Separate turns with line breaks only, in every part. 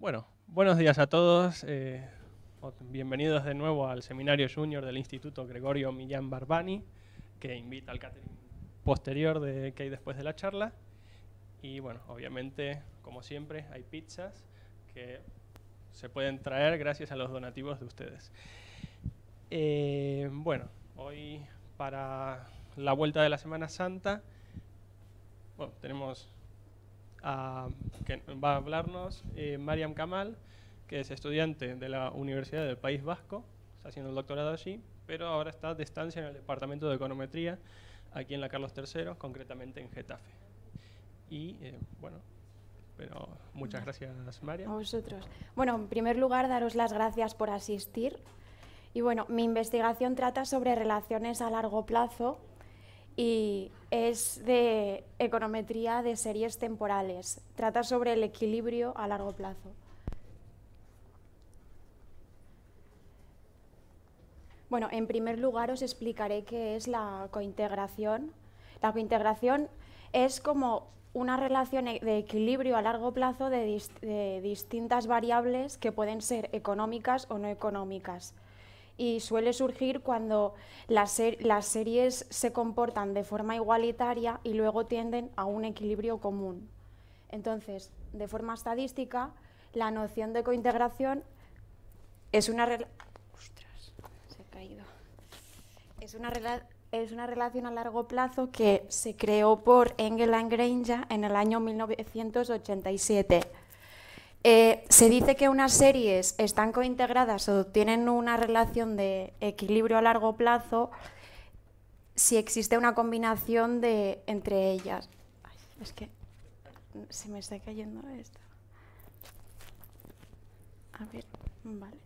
Bueno, buenos días a todos. Eh, bienvenidos de nuevo al Seminario Junior del Instituto Gregorio Millán Barbani, que invita al catering posterior de, que hay después de la charla. Y bueno, obviamente, como siempre, hay pizzas que se pueden traer gracias a los donativos de ustedes. Eh, bueno, hoy para la vuelta de la Semana Santa, bueno, tenemos que va a hablarnos eh, Mariam Kamal, que es estudiante de la Universidad del País Vasco, está haciendo el doctorado allí, pero ahora está de estancia en el Departamento de Econometría, aquí en la Carlos III, concretamente en Getafe. Y eh, bueno, pero muchas gracias María. A
vosotros. Bueno, en primer lugar, daros las gracias por asistir. Y bueno, mi investigación trata sobre relaciones a largo plazo y es de econometría de series temporales. Trata sobre el equilibrio a largo plazo. Bueno, en primer lugar os explicaré qué es la cointegración. La cointegración es como una relación e-, de equilibrio a largo plazo de, distintas variables que pueden ser económicas o no económicas y suele surgir cuando las, series se comportan de forma igualitaria y luego tienden a un equilibrio común. Entonces, de forma estadística, la noción de cointegración es una, Es, una es una relación a largo plazo que se creó por Engel and Granger en el año 1987 eh, se dice que unas series están cointegradas o tienen una relación de equilibrio a largo plazo si existe una combinación de entre ellas. Ay, es que se me está cayendo esto. A ver, vale.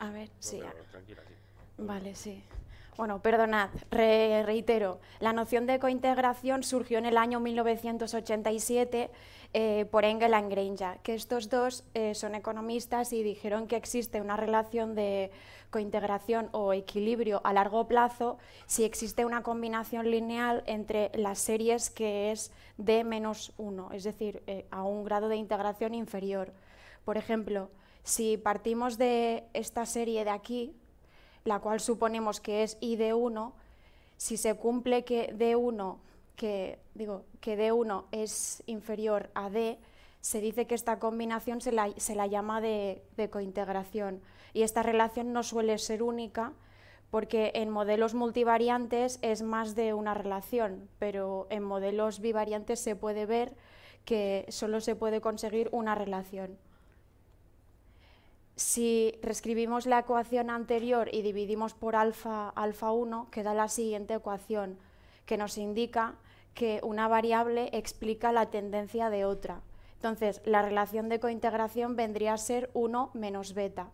A ver, pues ah. sí.
Vale, sí. Bueno, perdonad, reitero, la noción de cointegración surgió en el año 1987 eh, por Engel and Granger, que estos dos eh, son economistas y dijeron que existe una relación de cointegración o equilibrio a largo plazo si existe una combinación lineal entre las series que es d menos 1, es decir, eh, a un grado de integración inferior. Por ejemplo, si partimos de esta serie de aquí, la cual suponemos que es id de 1, si se cumple que D1, que, d es inferior a D, se dice que esta combinación se la, llama de, de, cointegración y esta relación no suele ser única porque en modelos multivariantes es más de una relación, pero en modelos bivariantes se puede ver que solo se puede conseguir una relación. Si reescribimos la ecuación anterior y dividimos por alfa, alfa 1, queda la siguiente ecuación, que nos indica que una variable explica la tendencia de otra. Entonces, la relación de cointegración vendría a ser 1 menos beta,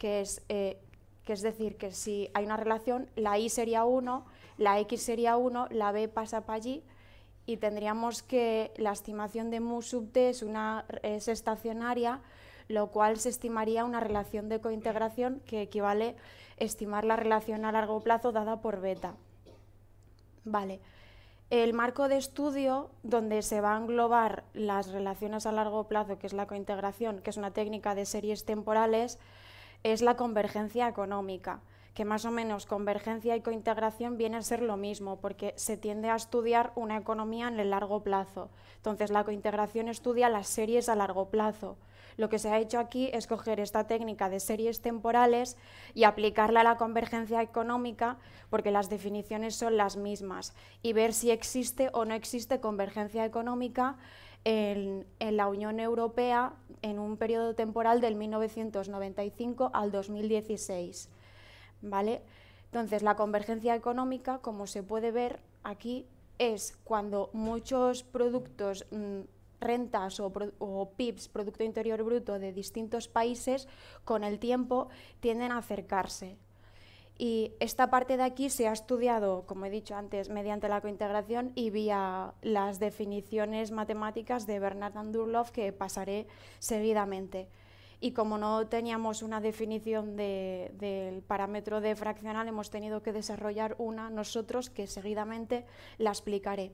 eh, que es, decir, que si hay una relación, la i sería 1, la x sería 1, la b pasa para allí, y tendríamos que la estimación de mu sub t es, una, es estacionaria, lo cual se estimaría una relación de cointegración que equivale a estimar la relación a largo plazo dada por beta. Vale. El marco de estudio donde se va a englobar las relaciones a largo plazo, que es la cointegración, que es una técnica de series temporales, es la convergencia económica, que más o menos convergencia y cointegración viene a ser lo mismo, porque se tiende a estudiar una economía en el largo plazo. Entonces, la cointegración estudia las series a largo plazo. Lo que se ha hecho aquí es coger esta técnica de series temporales y aplicarla a la convergencia económica, porque las definiciones son las mismas, y ver si existe o no existe convergencia económica en, la Unión Europea en un periodo temporal del 1995 al 2016. ¿vale? Entonces, la convergencia económica, como se puede ver aquí, es cuando muchos productos mm, rentas o, PIBs, Producto Interior Bruto, de distintos países, con el tiempo tienden a acercarse. Y esta parte de aquí se ha estudiado, como he dicho antes, mediante la cointegración y vía las definiciones matemáticas de Bernard Andurloff, que pasaré seguidamente. Y como no teníamos una definición del parámetro de fraccional, hemos tenido que desarrollar una nosotros que seguidamente la explicaré.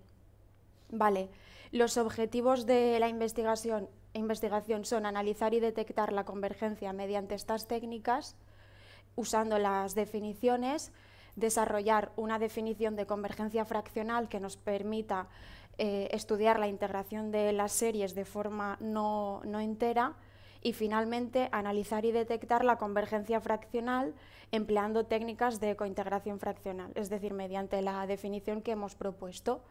Vale. Los objetivos de la investigación, investigación son analizar y detectar la convergencia mediante estas técnicas, usando las definiciones, desarrollar una definición de convergencia fraccional que nos permita eh, estudiar la integración de las series de forma no, no entera y finalmente analizar y detectar la convergencia fraccional empleando técnicas de cointegración fraccional, es decir, mediante la definición que hemos propuesto.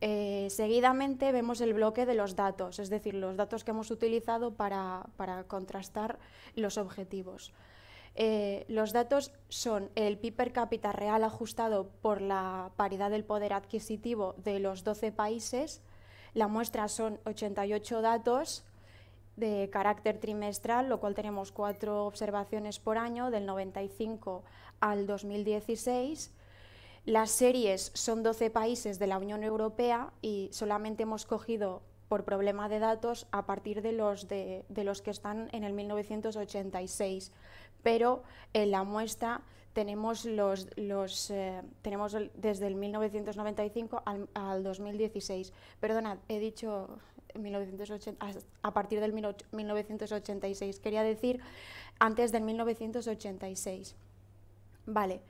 Eh, seguidamente vemos el bloque de los datos, es decir, los datos que hemos utilizado para, contrastar los objetivos. Eh, los datos son el PIB per cápita real ajustado por la paridad del poder adquisitivo de los 12 países. La muestra son 88 datos de carácter trimestral, lo cual tenemos cuatro observaciones por año, del 95 al 2016 las series son 12 países de la Unión Europea y solamente hemos cogido por problema de datos a partir de los, de, los que están en el 1986, pero en la muestra tenemos, los, los, eh, tenemos desde el 1995 al, 2016. Perdona, he dicho a partir del 1986, quería decir antes del 1986. Vale.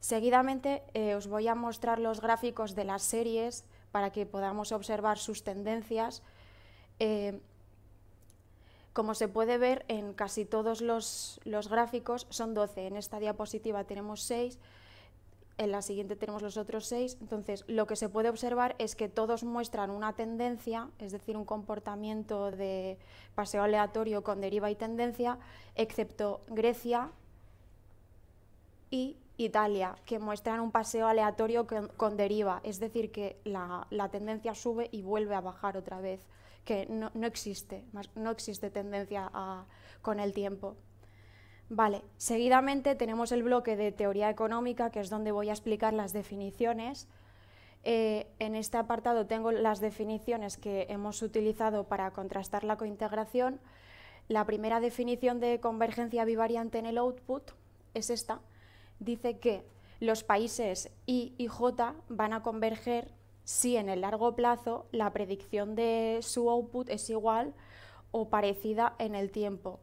Seguidamente eh, os voy a mostrar los gráficos de las series para que podamos observar sus tendencias. Eh, como se puede ver en casi todos los, los, gráficos, son 12. En esta diapositiva tenemos 6, en la siguiente tenemos los otros 6. Entonces, lo que se puede observar es que todos muestran una tendencia, es decir, un comportamiento de paseo aleatorio con deriva y tendencia, excepto Grecia y Italia, que muestran un paseo aleatorio con, deriva, es decir, que la, tendencia sube y vuelve a bajar otra vez, que no, existe, no existe tendencia con el tiempo. Vale, seguidamente tenemos el bloque de teoría económica, que es donde voy a explicar las definiciones. Eh, en este apartado tengo las definiciones que hemos utilizado para contrastar la cointegración. La primera definición de convergencia bivariante en el output es esta, dice que los países I y J van a converger si en el largo plazo la predicción de su output es igual o parecida en el tiempo.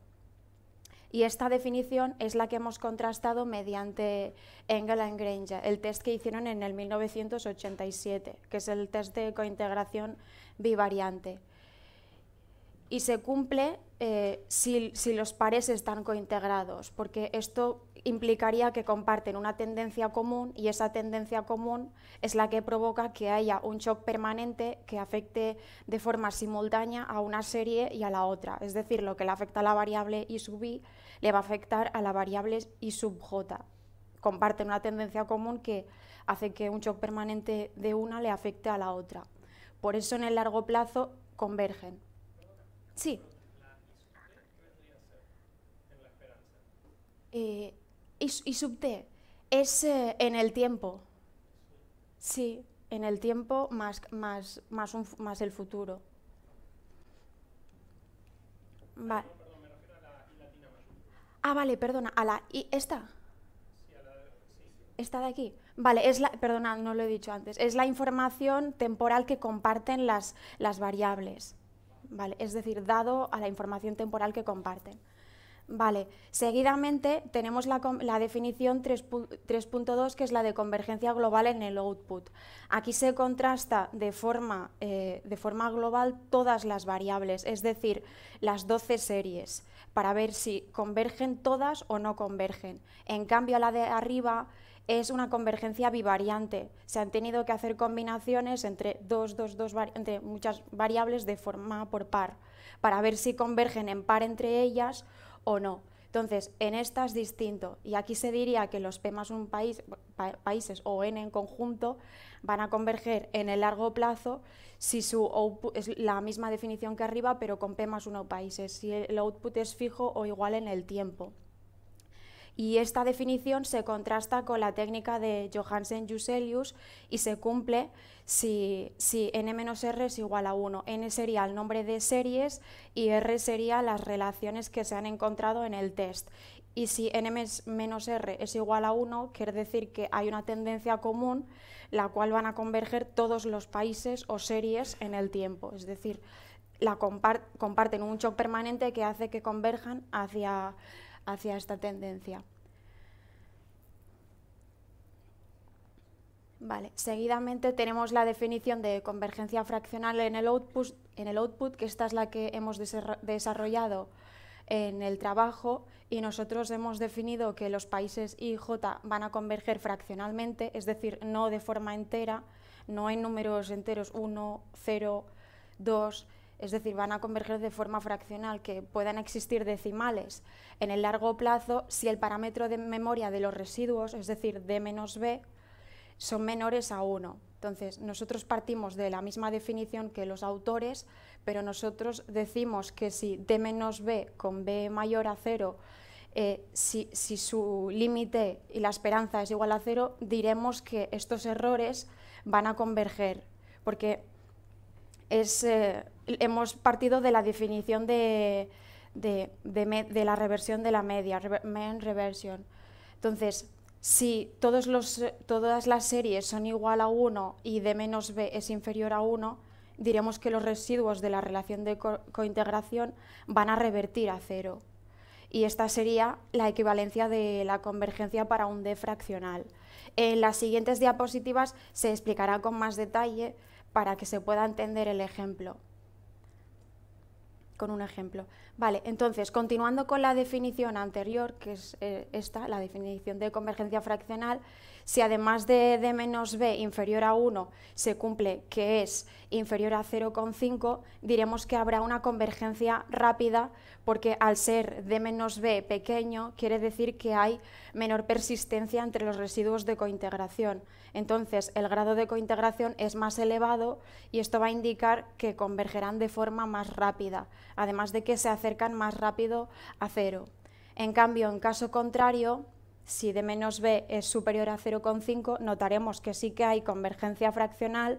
Y esta definición es la que hemos contrastado mediante Engel and Granger, el test que hicieron en el 1987, que es el test de cointegración bivariante. Y se cumple eh, si, si los pares están cointegrados, porque esto implicaría que comparten una tendencia común y esa tendencia común es la que provoca que haya un shock permanente que afecte de forma simultánea a una serie y a la otra. Es decir, lo que le afecta a la variable i sub i le va a afectar a la variable i sub j. Comparten una tendencia común que hace que un shock permanente de una le afecte a la otra. Por eso en el largo plazo convergen. Sí y, sub t? es eh, en el tiempo. Sí, en el tiempo más, más, más, el futuro. Ah, vale, perdona, a la y esta. Esta de aquí. Vale, es la, perdona, no lo he dicho antes. Es la información temporal que comparten las, las variables. Vale, es decir, dado a la información temporal que comparten. Vale, seguidamente tenemos la, definición 3.2 que es la de convergencia global en el output. Aquí se contrasta de forma, eh, global todas las variables, es decir, las 12 series, para ver si convergen todas o no convergen. En cambio, la de arriba es una convergencia bivariante. Se han tenido que hacer combinaciones entre muchas variables de forma por par, para ver si convergen en par entre ellas o no. Entonces, en esta es distinto. Y aquí se diría que los P más un país, países o N en conjunto van a converger en el largo plazo si su output es la misma definición que arriba, pero con P más uno países, si el output es fijo o igual en el tiempo y esta definición se contrasta con la técnica de Johansen-Juselius y se cumple si, N n-r es igual a 1. n sería el nombre de series y r sería las relaciones que se han encontrado en el test. Y si n-r es igual a 1, quiere decir que hay una tendencia común la cual van a converger todos los países o series en el tiempo. Es decir, la comparten un shock permanente que hace que converjan hacia hacia esta tendencia. Vale. Seguidamente tenemos la definición de convergencia fraccional en el, output, en el output, que esta es la que hemos desarrollado en el trabajo y nosotros hemos definido que los países I y J van a converger fraccionalmente, es decir, no de forma entera, no en números enteros 1, 0, 2, es decir, van a converger de forma fraccional, que puedan existir decimales en el largo plazo si el parámetro de memoria de los residuos, es decir, D menos B, son menores a 1. Entonces, nosotros partimos de la misma definición que los autores, pero nosotros decimos que si D menos B con B mayor a 0, eh, si, su límite y la esperanza es igual a 0, diremos que estos errores van a converger, porque es... Eh, hemos partido de la definición de, la reversión de la media, main reversion. Entonces, si todas las series son igual a 1 y D menos B es inferior a 1, diremos que los residuos de la relación de cointegración van a revertir a cero. Y esta sería la equivalencia de la convergencia para un D fraccional. En las siguientes diapositivas se explicará con más detalle para que se pueda entender el ejemplo con un ejemplo. Vale, entonces, continuando con la definición anterior, que es eh, esta, la definición de convergencia fraccional, si además de D menos B inferior a 1 se cumple que es inferior a 0,5, diremos que habrá una convergencia rápida porque al ser D menos B pequeño quiere decir que hay menor persistencia entre los residuos de cointegración. Entonces el grado de cointegración es más elevado y esto va a indicar que convergerán de forma más rápida, además de que se acercan más rápido a cero. En cambio, en caso contrario, si d menos b es superior a 0,5, notaremos que sí que hay convergencia fraccional,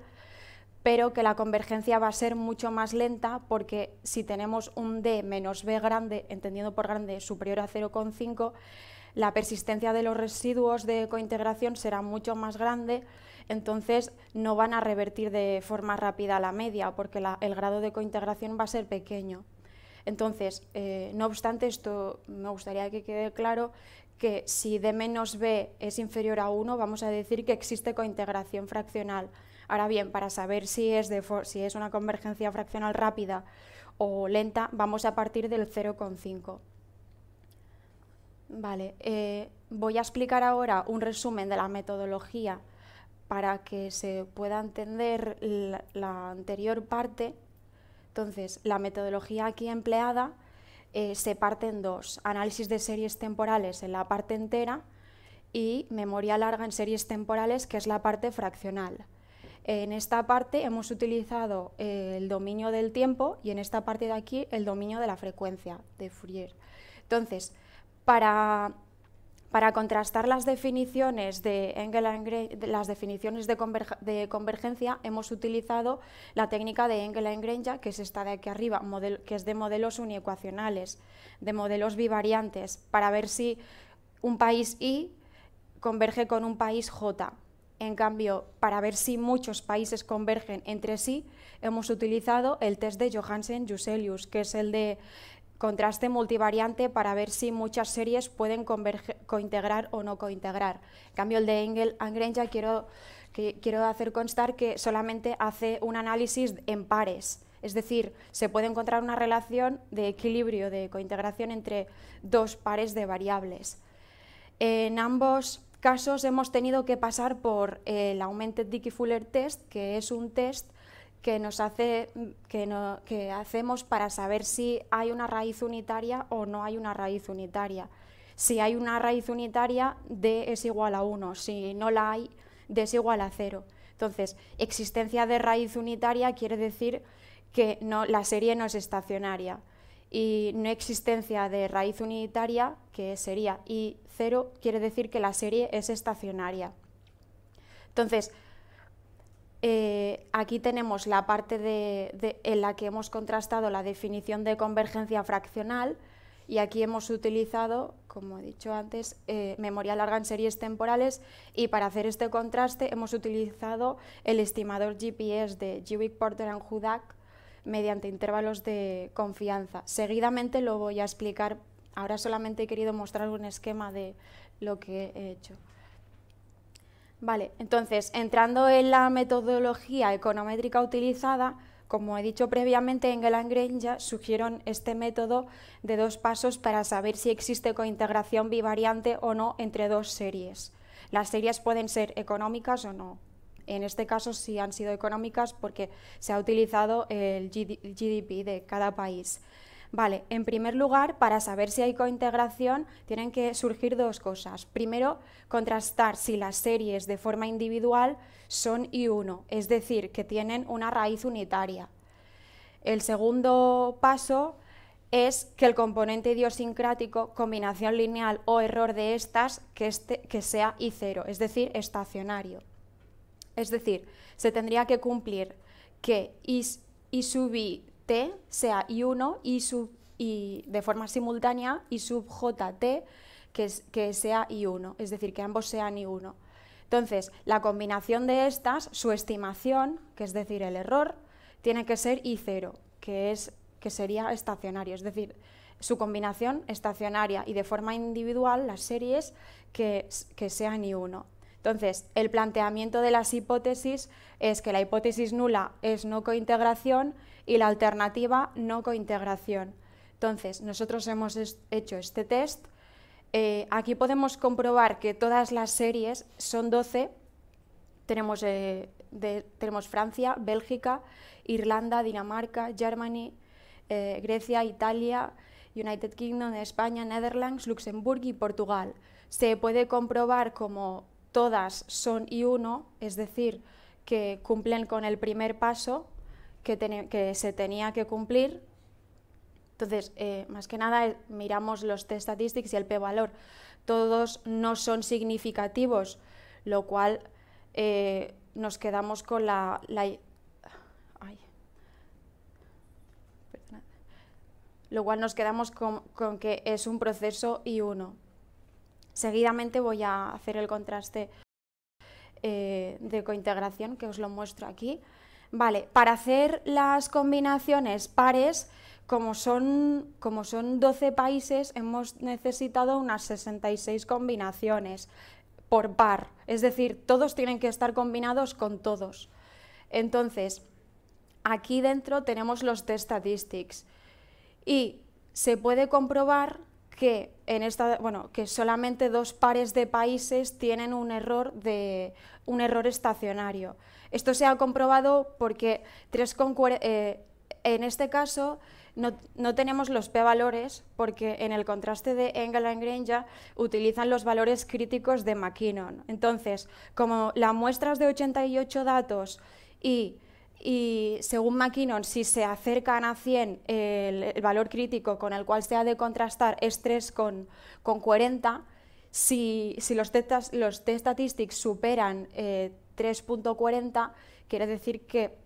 pero que la convergencia va a ser mucho más lenta porque si tenemos un d menos b grande, entendiendo por grande, superior a 0,5, la persistencia de los residuos de cointegración será mucho más grande, entonces no van a revertir de forma rápida la media porque el grado de cointegración va a ser pequeño. Entonces, eh, no obstante, esto me gustaría que quede claro que si D menos B es inferior a 1, vamos a decir que existe cointegración fraccional. Ahora bien, para saber si es, una convergencia fraccional rápida o lenta, vamos a partir del 0,5. Vale, eh, voy a explicar ahora un resumen de la metodología para que se pueda entender la anterior parte. Entonces, la metodología aquí empleada eh, se parte en dos, análisis de series temporales en la parte entera y memoria larga en series temporales, que es la parte fraccional. En esta parte hemos utilizado eh, el dominio del tiempo y en esta parte de aquí el dominio de la frecuencia de Fourier. Entonces, para para contrastar las definiciones de Engel and las definiciones de, convergencia, hemos utilizado la técnica de Engel ya que es esta de aquí arriba, que es de modelos uniecuacionales, de modelos bivariantes, para ver si un país i converge con un país J. En cambio, para ver si muchos países convergen entre sí, hemos utilizado el test de Johansen-Juselius, que es el de contraste multivariante para ver si muchas series pueden cointegrar o no cointegrar. En cambio, el de Engel and Granger quiero, que, quiero hacer constar que solamente hace un análisis en pares. Es decir, se puede encontrar una relación de equilibrio, de cointegración entre dos pares de variables. En ambos casos hemos tenido que pasar por el Augmented Dickey-Fuller Test, que es un test que nos hace que, hacemos para saber si hay una raíz unitaria o no hay una raíz unitaria. Si hay una raíz unitaria, d es igual a 1, si no la hay, d es igual a 0. Entonces, existencia de raíz unitaria quiere decir que no, la serie no es estacionaria y no existencia de raíz unitaria, que sería y 0, quiere decir que la serie es estacionaria. Entonces, eh, aquí tenemos la parte en la que hemos contrastado la definición de convergencia fraccional y aquí hemos utilizado, como he dicho antes, eh, memoria larga en series temporales y para hacer este contraste hemos utilizado el estimador GPS de Jewick, Porter and Hudak mediante intervalos de confianza. Seguidamente lo voy a explicar, ahora solamente he querido mostrar un esquema de lo que he hecho. Vale, entonces, entrando en la metodología econométrica utilizada, como he dicho previamente, en y ya sugirieron este método de dos pasos para saber si existe cointegración bivariante o no entre dos series. Las series pueden ser económicas o no. En este caso sí han sido económicas porque se ha utilizado el GDP de cada país. Vale, en primer lugar, para saber si hay cointegración, tienen que surgir dos cosas. Primero, contrastar si las series de forma individual son I1, es decir, que tienen una raíz unitaria. El segundo paso es que el componente idiosincrático, combinación lineal o error de estas, que, este, sea I0, es decir, estacionario. Es decir, se tendría que cumplir que I, I sub I T sea I1 y, y de forma simultánea y sub JT que, que sea I1, es decir, que ambos sean I1. Entonces, la combinación de estas, su estimación, que es decir, el error, tiene que ser I0, que, es, que sería estacionario, es decir, su combinación estacionaria y de forma individual las series que, que sean I1. Entonces, el planteamiento de las hipótesis es que la hipótesis nula es no cointegración y la alternativa no cointegración. Entonces, nosotros hemos hecho este test. Eh, aquí podemos comprobar que todas las series son 12. Tenemos, eh, tenemos Francia, Bélgica, Irlanda, Dinamarca, Germany, eh, Grecia, Italia, United Kingdom, España, Netherlands, Luxemburgo y Portugal. Se puede comprobar como todas son i uno, es decir, que cumplen con el primer paso que, se tenía que cumplir. Entonces, eh, más que nada, eh, miramos los test statistics y el p-valor. Todos no son significativos, lo cual eh, nos quedamos con la, lo cual nos quedamos que es un proceso i uno. Seguidamente voy a hacer el contraste eh, de cointegración, que os lo muestro aquí. Vale, para hacer las combinaciones pares, como son, como son 12 países, hemos necesitado unas 66 combinaciones por par. Es decir, todos tienen que estar combinados con todos. Entonces, aquí dentro tenemos los test statistics y se puede comprobar que esta, bueno, que solamente dos pares de países tienen un error, de, un error estacionario. Esto se ha comprobado porque eh, en este caso no, tenemos los p-valores porque en el contraste de Engel y Granger utilizan los valores críticos de McKinnon. Entonces, como la muestra es de 88 datos y y según McKinnon, si se acercan a 100, el, valor crítico con el cual se ha de contrastar es 3 con, 40. Si, los, test los statistics superan 3.40, eh, quiere decir que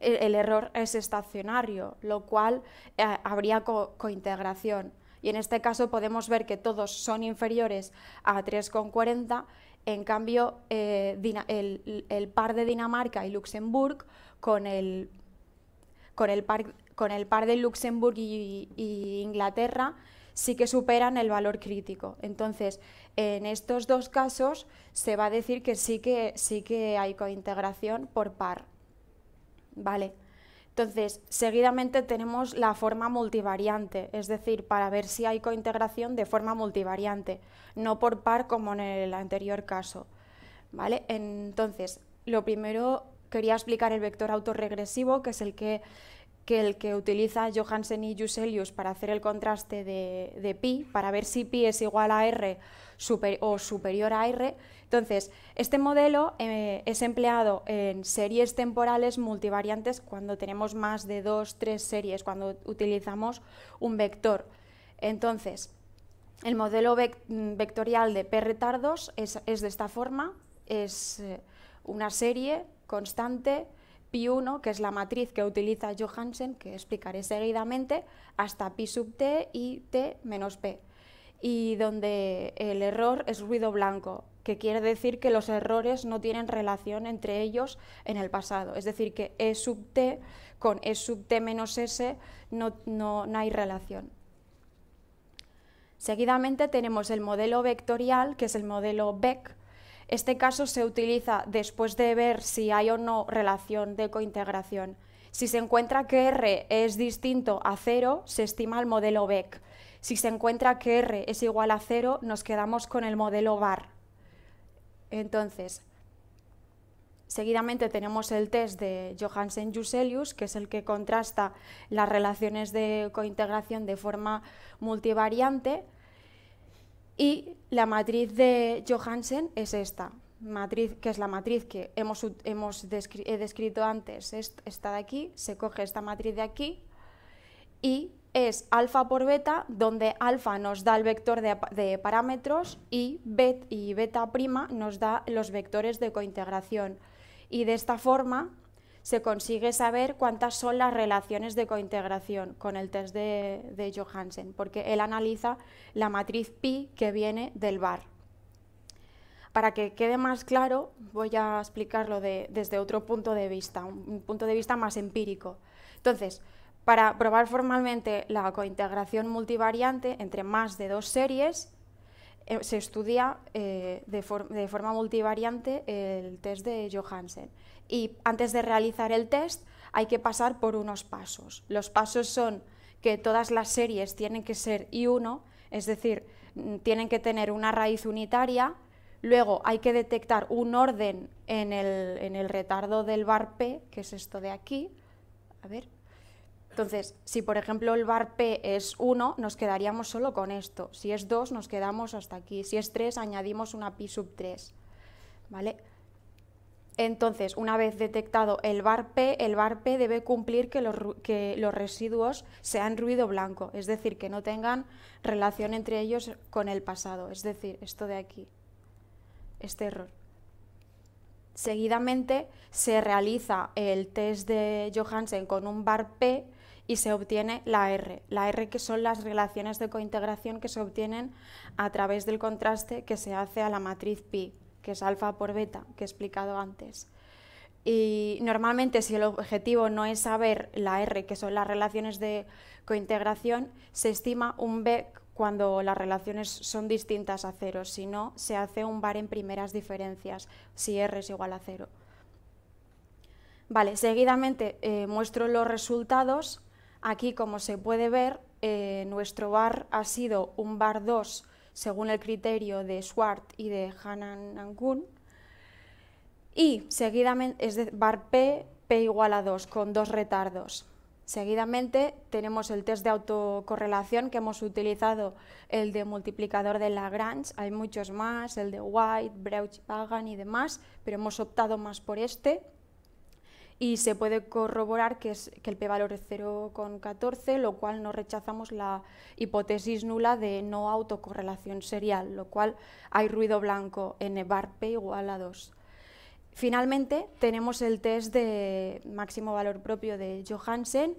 el, error es estacionario, lo cual eh, habría cointegración. Y en este caso podemos ver que todos son inferiores a 3,40, en cambio eh, el par de Dinamarca y Luxemburgo con el, con el, par, con el par de Luxemburgo y, Inglaterra sí que superan el valor crítico. Entonces, en estos dos casos se va a decir que sí que, sí que hay cointegración por par. Vale. Entonces, seguidamente tenemos la forma multivariante, es decir, para ver si hay cointegración de forma multivariante, no por par como en el anterior caso. ¿Vale? Entonces, lo primero quería explicar el vector autorregresivo, que es el que, el que utiliza Johansen y Juselius para hacer el contraste de, de pi, para ver si pi es igual a r o superior a r. Entonces, este modelo eh, es empleado en series temporales multivariantes cuando tenemos más de dos, tres series, cuando utilizamos un vector. Entonces, el modelo vectorial de P retardos es, es de esta forma, es eh, una serie constante, pi1, que es la matriz que utiliza Johansen, que explicaré seguidamente, hasta pi sub t y t menos p. Y donde el error es ruido blanco, que quiere decir que los errores no tienen relación entre ellos en el pasado. Es decir, que e sub t con e sub t menos s no, hay relación. Seguidamente tenemos el modelo vectorial, que es el modelo Beck, este caso se utiliza después de ver si hay o no relación de cointegración. Si se encuentra que R es distinto a cero, se estima el modelo Beck. Si se encuentra que R es igual a cero, nos quedamos con el modelo VAR. Entonces, Seguidamente tenemos el test de Johansen-Juselius, que es el que contrasta las relaciones de cointegración de forma multivariante y la matriz de Johansen es esta, matriz, que es la matriz que hemos, descrito antes, esta de aquí, se coge esta matriz de aquí y es alfa por beta, donde alfa nos da el vector de, parámetros y, y beta prima nos da los vectores de cointegración. Y de esta forma se consigue saber cuántas son las relaciones de cointegración con el test de, Johansen, porque él analiza la matriz pi que viene del VAR. Para que quede más claro, voy a explicarlo desde otro punto de vista, un punto de vista más empírico. Entonces, para probar formalmente la cointegración multivariante entre más de dos series, eh, se estudia eh, de, forma multivariante el test de Johansen y antes de realizar el test hay que pasar por unos pasos. Los pasos son que todas las series tienen que ser I1, es decir, mm, tienen que tener una raíz unitaria, luego hay que detectar un orden en el, retardo del bar P, que es esto de aquí, a ver, entonces, si por ejemplo el bar P es 1, nos quedaríamos solo con esto. Si es 2, nos quedamos hasta aquí. Si es 3, añadimos una pi sub 3. ¿Vale? Entonces, una vez detectado el bar p el bar p debe cumplir que los, residuos sean ruido blanco, es decir, que no tengan relación entre ellos con el pasado, es decir, esto de aquí, este error. Seguidamente se realiza el test de Johansen con un bar p y se obtiene la R, la R que son las relaciones de cointegración que se obtienen a través del contraste que se hace a la matriz pi que es alfa por beta, que he explicado antes. Y normalmente si el objetivo no es saber la R, que son las relaciones de cointegración, se estima un B cuando las relaciones son distintas a cero, si no, se hace un bar en primeras diferencias, si R es igual a cero. Vale, seguidamente eh, muestro los resultados. Aquí, como se puede ver, eh, nuestro bar ha sido un bar 2 según el criterio de Swart y de Hanan Angun. Y seguidamente, es de bar P, P igual a 2, con dos retardos. Seguidamente tenemos el test de autocorrelación que hemos utilizado, el de multiplicador de Lagrange, hay muchos más, el de White, Breuch, Pagan y demás, pero hemos optado más por este y se puede corroborar que, el p-valor es 0,14, lo cual no rechazamos la hipótesis nula de no autocorrelación serial, lo cual hay ruido blanco en bar p igual a 2. Finalmente, tenemos el test de máximo valor propio de Johansen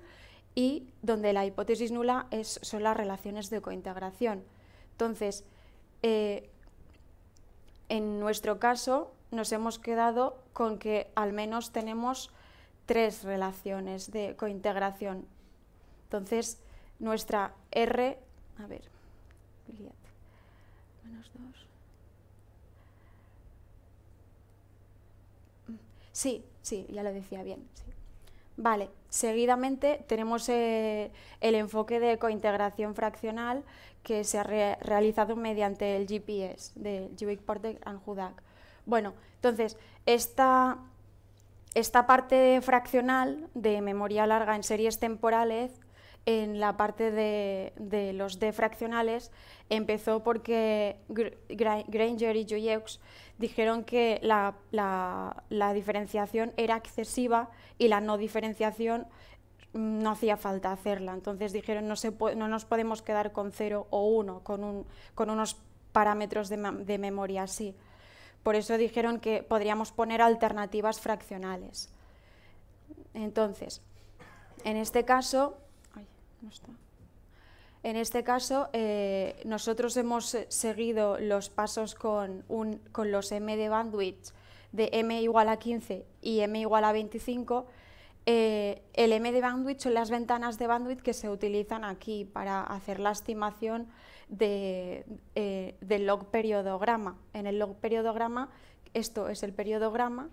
y donde la hipótesis nula es, son las relaciones de cointegración. Entonces, eh, en nuestro caso, nos hemos quedado con que al menos tenemos tres relaciones de cointegración. Entonces, nuestra R, a ver, menos Sí, sí, ya lo decía bien. Vale, seguidamente tenemos eh, el enfoque de cointegración fraccional que se ha realizado mediante el GPS del Jewig Porter and HUDAC Bueno, entonces, esta esta parte fraccional de memoria larga en series temporales, en la parte de, los de fraccionales, empezó porque Granger y Joyeux dijeron que la, diferenciación era excesiva y la no diferenciación mm, no hacía falta hacerla. Entonces dijeron, no, no nos podemos quedar con 0 o 1, con, unos parámetros de memoria así. Por eso dijeron que podríamos poner alternativas fraccionales. Entonces, en este caso, En este caso, eh, nosotros hemos eh, seguido los pasos con, con los m de bandwidth de m igual a 15 y m igual a 25 eh, el M de bandwidth son las ventanas de bandwidth que se utilizan aquí para hacer la estimación de, eh, del log periodograma. En el log periodograma, esto es el periodograma,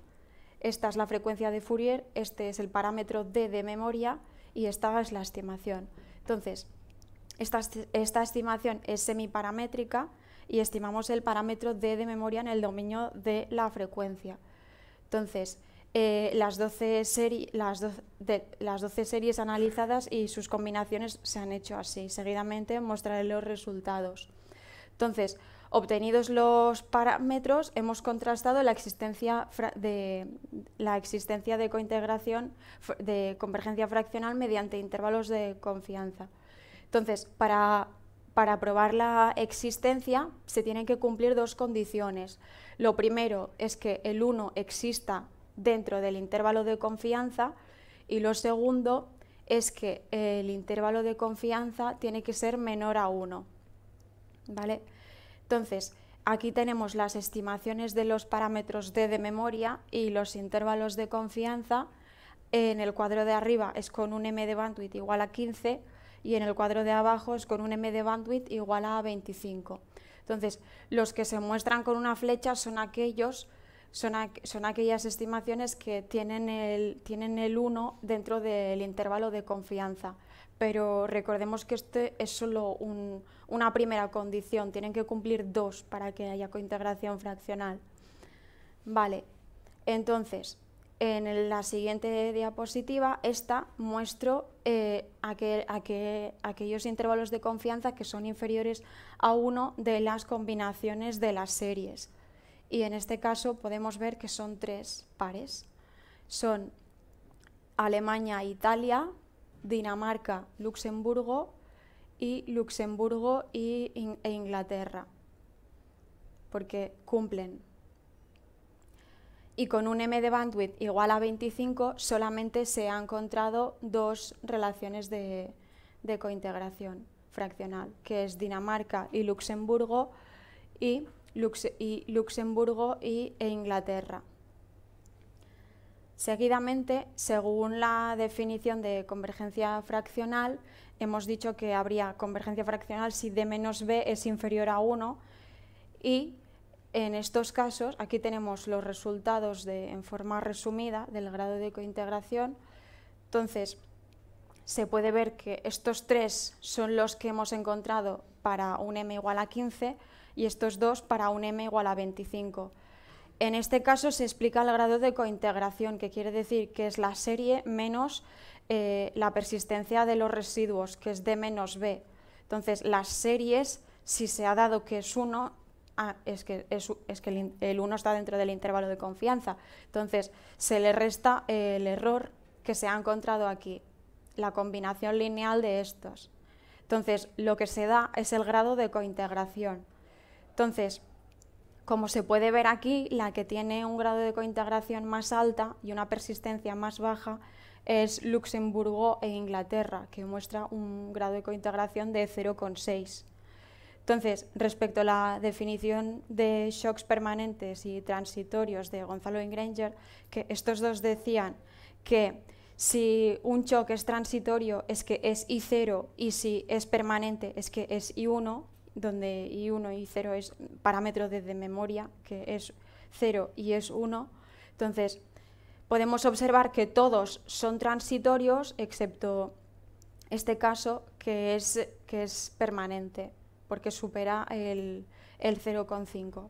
esta es la frecuencia de Fourier, este es el parámetro D de memoria y esta es la estimación. Entonces, esta, estimación es semiparamétrica y estimamos el parámetro D de memoria en el dominio de la frecuencia. Entonces, eh, las, 12 series analizadas y sus combinaciones se han hecho así. Seguidamente mostraré los resultados. Entonces, obtenidos los parámetros, hemos contrastado la existencia de, la existencia de cointegración de convergencia fraccional mediante intervalos de confianza. Entonces, para, para probar la existencia se tienen que cumplir dos condiciones. Lo primero es que el 1 exista dentro del intervalo de confianza y lo segundo es que el intervalo de confianza tiene que ser menor a 1. ¿Vale? Entonces, aquí tenemos las estimaciones de los parámetros D de memoria y los intervalos de confianza. En el cuadro de arriba es con un M de bandwidth igual a 15 y en el cuadro de abajo es con un M de bandwidth igual a 25. Entonces, los que se muestran con una flecha son aquellos son, aquellas estimaciones que tienen el, tienen 1 dentro del intervalo de confianza. Pero recordemos que este es solo una primera condición, tienen que cumplir dos para que haya cointegración fraccional. Vale, entonces, en la siguiente diapositiva, esta, muestro eh, aquellos intervalos de confianza que son inferiores a uno de las combinaciones de las series y en este caso podemos ver que son tres pares. Son Alemania e Italia, Dinamarca, Luxemburgo y Luxemburgo e Inglaterra, porque cumplen. Y con un M de bandwidth igual a 25 solamente se han encontrado dos relaciones de, de cointegración fraccional, que es Dinamarca y Luxemburgo y y Luxemburgo y, e Inglaterra. Seguidamente, según la definición de convergencia fraccional, hemos dicho que habría convergencia fraccional si d menos b es inferior a 1 y en estos casos, aquí tenemos los resultados en forma resumida del grado de cointegración. Entonces, se puede ver que estos tres son los que hemos encontrado para un m igual a 15, y estos dos para un m igual a 25. En este caso se explica el grado de cointegración, que quiere decir que es la serie menos eh, la persistencia de los residuos, que es d menos b. Entonces, las series, si se ha dado que es 1, ah, es que, el 1 está dentro del intervalo de confianza. Entonces, se le resta eh, el error que se ha encontrado aquí, la combinación lineal de estos. Entonces, lo que se da es el grado de cointegración. Entonces, como se puede ver aquí, la que tiene un grado de cointegración más alta y una persistencia más baja es Luxemburgo e Inglaterra, que muestra un grado de cointegración de 0,6. Entonces, respecto a la definición de shocks permanentes y transitorios de Gonzalo Granger, que estos dos decían que si un shock es transitorio es que es I0 y si es permanente es que es I1, donde y 1 y 0 es parámetro desde memoria, que es 0 y es 1. Entonces, podemos observar que todos son transitorios, excepto este caso, que es, que es permanente, porque supera el, el 0,5.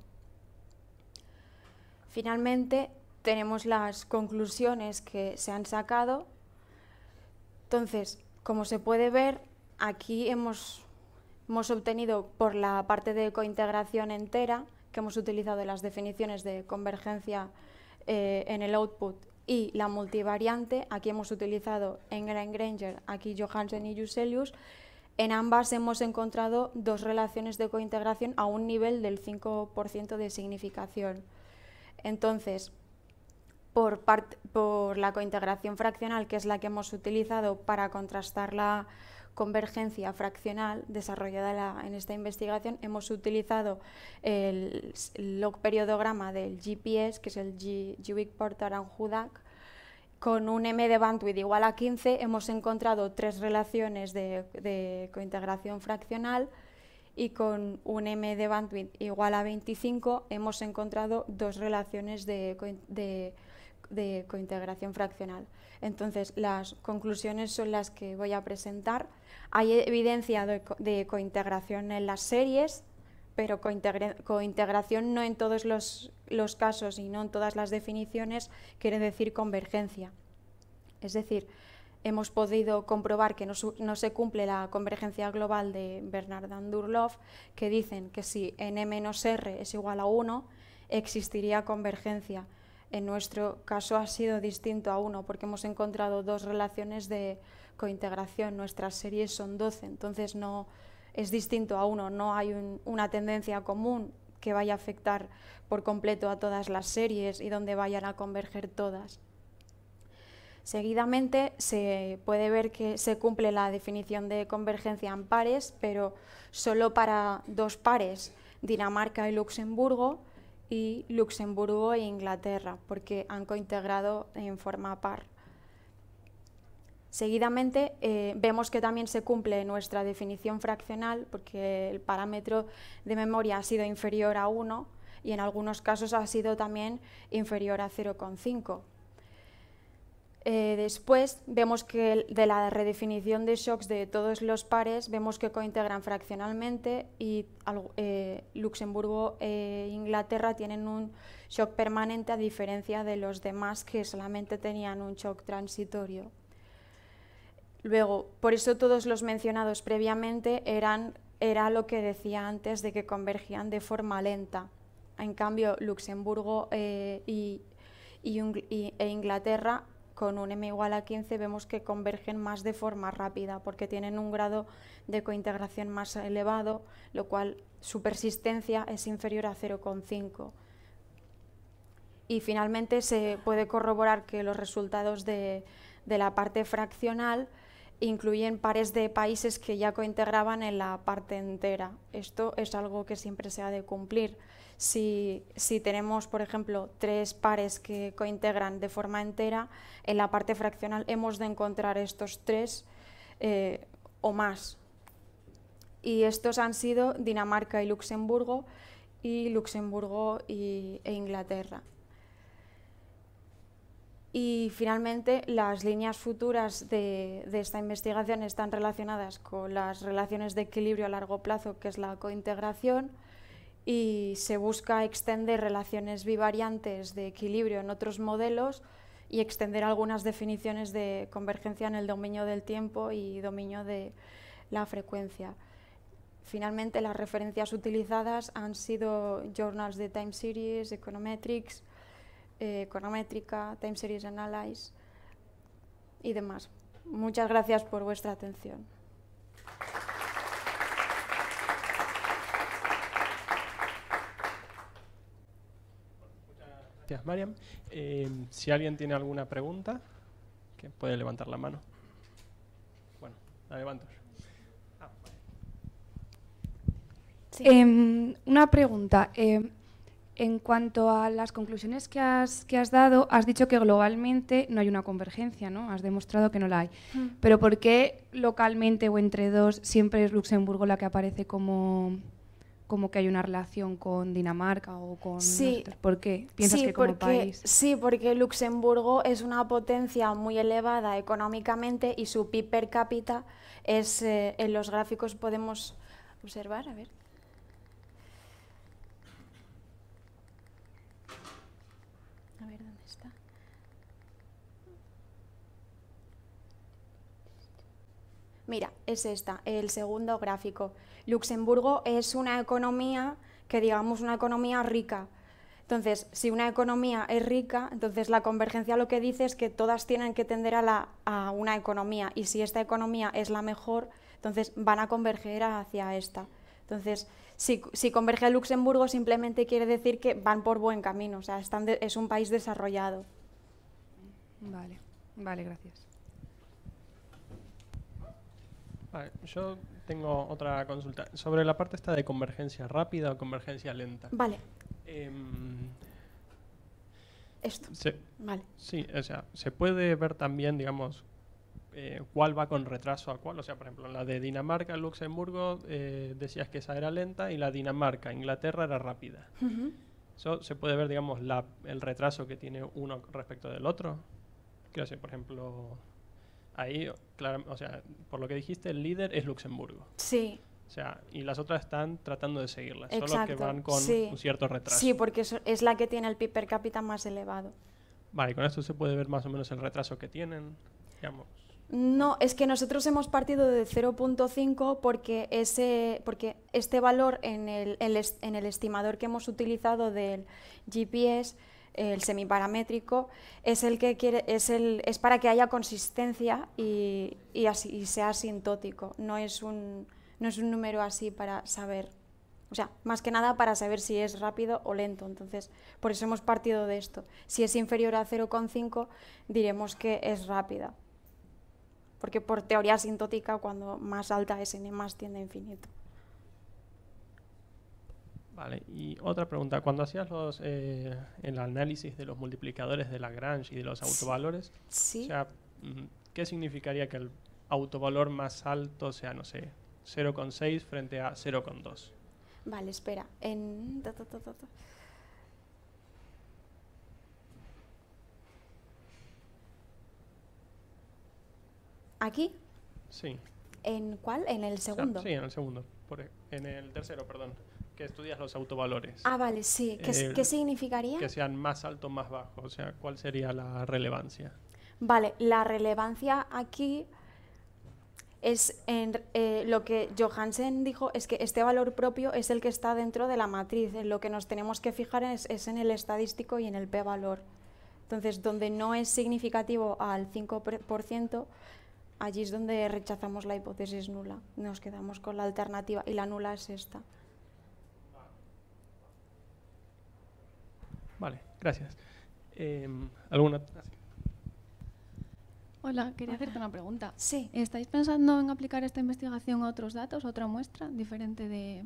Finalmente, tenemos las conclusiones que se han sacado. Entonces, como se puede ver, aquí hemos hemos obtenido por la parte de cointegración entera, que hemos utilizado las definiciones de convergencia eh, en el output y la multivariante, aquí hemos utilizado en Granger, aquí Johansen y Juselius, en ambas hemos encontrado dos relaciones de cointegración a un nivel del 5% de significación. Entonces, por, por la cointegración fraccional, que es la que hemos utilizado para contrastar la convergencia fraccional desarrollada en esta investigación, hemos utilizado el, log periodograma del GPS, que es el Gwic Porter and Hudak, con un M de bandwidth igual a 15 hemos encontrado tres relaciones de, de cointegración fraccional y con un M de bandwidth igual a 25 hemos encontrado dos relaciones de, de de cointegración fraccional. Entonces, las conclusiones son las que voy a presentar. Hay evidencia de, co cointegración en las series, pero cointegración no en todos los, casos y no en todas las definiciones quiere decir convergencia. Es decir, hemos podido comprobar que no, se cumple la convergencia global de Bernard Andurloff, que dicen que si n menos r es igual a 1, existiría convergencia en nuestro caso ha sido distinto a uno porque hemos encontrado dos relaciones de cointegración. Nuestras series son 12, entonces no es distinto a uno, no hay una tendencia común que vaya a afectar por completo a todas las series y donde vayan a converger todas. Seguidamente se puede ver que se cumple la definición de convergencia en pares, pero solo para dos pares, Dinamarca y Luxemburgo, y Luxemburgo e Inglaterra, porque han cointegrado en forma par. Seguidamente eh, vemos que también se cumple nuestra definición fraccional, porque el parámetro de memoria ha sido inferior a 1 y en algunos casos ha sido también inferior a 0,5. Eh, después vemos que de la redefinición de shocks de todos los pares vemos que cointegran fraccionalmente y eh, Luxemburgo e Inglaterra tienen un shock permanente a diferencia de los demás que solamente tenían un shock transitorio. Luego, por eso todos los mencionados previamente eran, era lo que decía antes de que convergían de forma lenta. En cambio, Luxemburgo y, e Inglaterra con un m igual a 15 vemos que convergen más de forma rápida porque tienen un grado de cointegración más elevado, lo cual su persistencia es inferior a 0,5. Y finalmente se puede corroborar que los resultados de, de la parte fraccional incluyen pares de países que ya cointegraban en la parte entera. Esto es algo que siempre se ha de cumplir. Si, tenemos, por ejemplo, tres pares que cointegran de forma entera, en la parte fraccional hemos de encontrar estos tres eh, o más. Y estos han sido Dinamarca y Luxemburgo, y Luxemburgo y, e Inglaterra. Y finalmente, las líneas futuras de, de, esta investigación están relacionadas con las relaciones de equilibrio a largo plazo, que es la cointegración, y se busca extender relaciones bivariantes de equilibrio en otros modelos y extender algunas definiciones de convergencia en el dominio del tiempo y dominio de la frecuencia. Finalmente, las referencias utilizadas han sido journals de time series, econometrics, eh, Econometrica, time series analysis y demás. Muchas gracias por vuestra
atención. Gracias, Mariam. Eh, si alguien tiene alguna pregunta, que puede levantar la mano. Bueno, la levanto ah,
em, una pregunta. Em, en cuanto a las conclusiones que has, dado, has dicho que globalmente no hay una convergencia, ¿no? Has demostrado que no la hay. Mm. Pero ¿por qué localmente o entre dos siempre es Luxemburgo la que aparece como como que hay una relación con Dinamarca o con... Sí. porque, país? Sí, porque Luxemburgo es una potencia muy elevada económicamente y su PIB per cápita es... Eh, en los gráficos podemos observar, a ver... Mira, es esta, el segundo gráfico. Luxemburgo es una economía que digamos una economía rica. Entonces, si una economía es rica, entonces la convergencia lo que dice es que todas tienen que tender a, la, una economía y si esta economía es la mejor, entonces van a converger hacia esta. Entonces, si, converge a Luxemburgo simplemente quiere decir que van por buen camino, o sea, están es un país desarrollado. Vale, vale, gracias.
Ah, yo tengo otra consulta. Sobre la parte esta de convergencia rápida o convergencia lenta. Vale. Em, Esto. vale. Sí, o sea, se puede ver también, digamos, eh, cuál va con retraso a cuál. O sea, por ejemplo, la de Dinamarca, Luxemburgo, eh, decías que esa era lenta y la Dinamarca, Inglaterra era rápida. ¿Se puede ver, digamos, el retraso que tiene uno respecto del otro? Quiero decir, por ejemplo ahí, claro, o sea, por lo que dijiste, el líder es Luxemburgo. Sí. O sea, y las otras están tratando de seguirlas, solo que van con un cierto retraso. Sí,
porque es la que tiene el PIB per cápita más elevado.
Vale, con esto se puede ver más o menos el retraso que tienen, digamos.
No, es que nosotros hemos partido de 0.5 porque, ese, porque este valor en el, en el estimador que hemos utilizado del GPS el semiparamétrico, es, el que quiere, es, para que haya consistencia y, sea asintótico, no es, un, número así para saber. O sea, más que nada para saber si es rápido o lento. Entonces, por eso hemos partido de esto. Si es inferior a 0,5, diremos que es rápida. Porque por teoría asintótica, cuando más alta es n, más tiende a infinito.
Vale, y otra pregunta. Cuando hacías los, eh, el análisis de los multiplicadores de Lagrange y de los autovalores, ¿Sí? ¿qué significaría que el autovalor más alto sea, no sé, 0,6 frente a 0,2?
Vale, espera. En... ¿Aquí? Sí. ¿En cuál? ¿En el segundo? sí, en el
segundo. Por, e, en el tercero, perdón que estudias los autovalores. Ah,
vale, sí. ¿Qué, eh, significaría? Que
sean más altos, más bajos. O sea, ¿cuál sería la relevancia?
Vale, la relevancia aquí es en, eh, lo que Johansen dijo es que este valor propio es el que está dentro de la matriz. lo que nos tenemos que fijar es en el estadístico y en el p-valor. Entonces, donde no es significativo al 5%, allí es donde rechazamos la hipótesis nula. Nos quedamos con la alternativa y la nula es esta.
Vale, gracias. Em, ¿Alguna?
Hola, quería hacerte una pregunta. Sí. ¿Estáis pensando en aplicar esta investigación a otros datos, a otra muestra, diferente de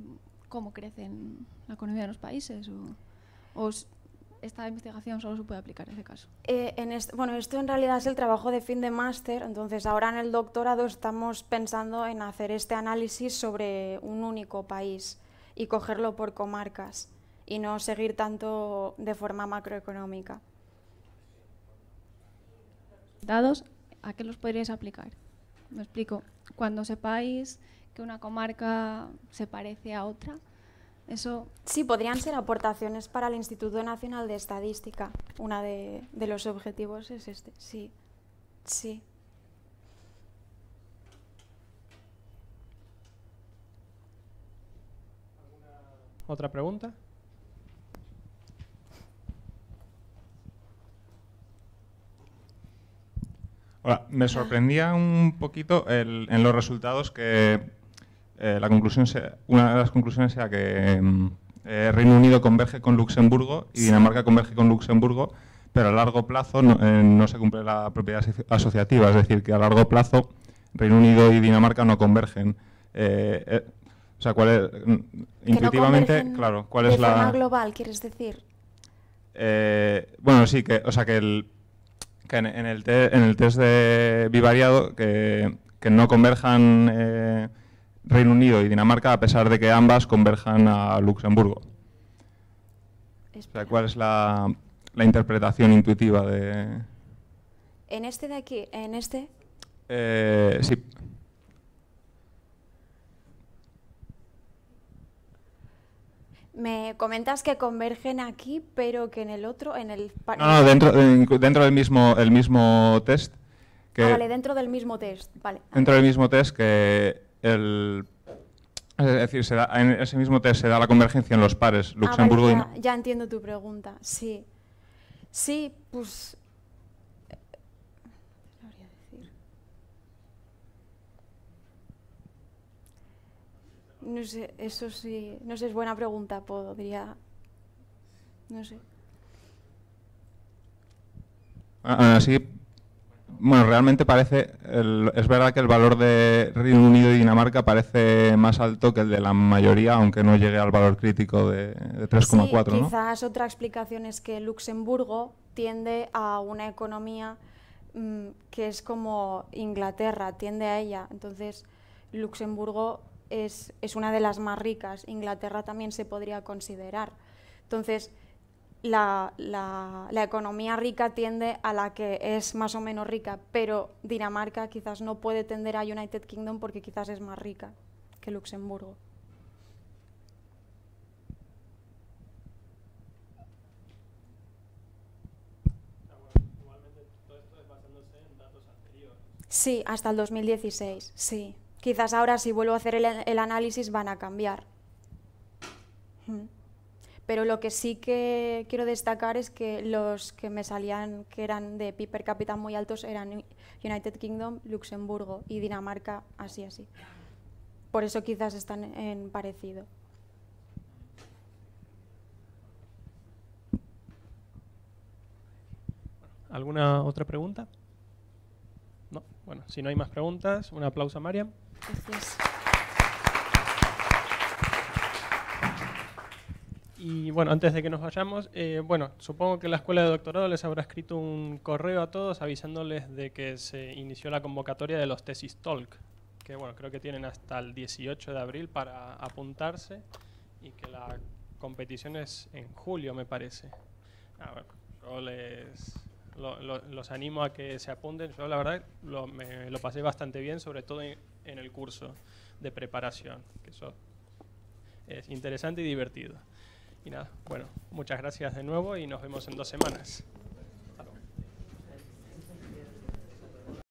cómo crece la economía de los países? ¿O, esta investigación solo se puede aplicar en este caso? Eh, bueno, esto en realidad es el trabajo de fin de máster, entonces ahora en el doctorado estamos pensando en hacer este análisis sobre un único país y cogerlo por comarcas y no seguir tanto de forma macroeconómica. Dados, ¿a qué los podríais aplicar? Me explico. Cuando sepáis que una comarca se parece a otra, eso... Sí, podrían ser aportaciones para el Instituto Nacional de Estadística. Uno de, de, los objetivos es este, sí. Sí.
¿Otra pregunta?
Hola, me sorprendía un poquito en los resultados que eh, la conclusión una de las conclusiones sea que mm, eh, Reino Unido converge con Luxemburgo y Dinamarca converge con Luxemburgo, pero a largo plazo no, eh, se cumple la propiedad asociativa, es decir, que a largo plazo Reino Unido y Dinamarca no convergen. o sea, cuál es, mm, intuitivamente, claro, cuál es la...
global, quieres decir?
bueno, sí, que, o sea, que el en, el, test de bivariado que, no converjan eh, Reino Unido y Dinamarca a pesar de que ambas converjan a Luxemburgo. O ¿cuál es la, interpretación intuitiva de...?
En este de aquí, en este...
Eh, sí.
Me comentas que convergen aquí, pero que en el otro, en el... No, no, dentro,
dentro del mismo, el mismo test. Ah, vale,
dentro del mismo test, vale. Dentro
del mismo test que el... Es decir, en ese mismo test se da la convergencia en los pares, ah, Luxemburgo
ya entiendo tu pregunta, sí. Sí, pues No sé, eso sí, no sé, es buena pregunta, podría, no sé.
Así, ah, ah, bueno, realmente parece, es verdad que el valor de Reino Unido y Dinamarca parece más alto que el de la mayoría, aunque no llegue al valor crítico de, de 3,4,
quizás otra explicación es que Luxemburgo tiende a una economía mm, que es como Inglaterra, tiende a ella, entonces Luxemburgo es, una de las más ricas. Inglaterra también se podría considerar. Entonces, la, la, economía rica tiende a la que es más o menos rica, pero Dinamarca quizás no puede tender a United Kingdom porque quizás es más rica que Luxemburgo. Sí, hasta el 2016, sí. Quizás ahora si vuelvo a hacer el, análisis van a cambiar. Hmm. Pero lo que sí que quiero destacar es que los que me salían que eran de PIB per cápita muy altos eran United Kingdom, Luxemburgo y Dinamarca, así, así. Por eso quizás están en parecido.
¿Alguna otra pregunta? No. Bueno, si no hay más preguntas, un aplauso a Mariam. Y bueno, antes de que nos vayamos, eh, bueno, supongo que la escuela de doctorado les habrá escrito un correo a todos avisándoles de que se inició la convocatoria de los tesis talk, que bueno, creo que tienen hasta el 18 de abril para apuntarse y que la competición es en julio, me parece. yo les los animo a que se apunten. Yo la verdad lo, me, lo pasé bastante bien, sobre todo en en el curso de preparación, que eso es interesante y divertido. Y nada, bueno, muchas gracias de nuevo y nos vemos en dos semanas.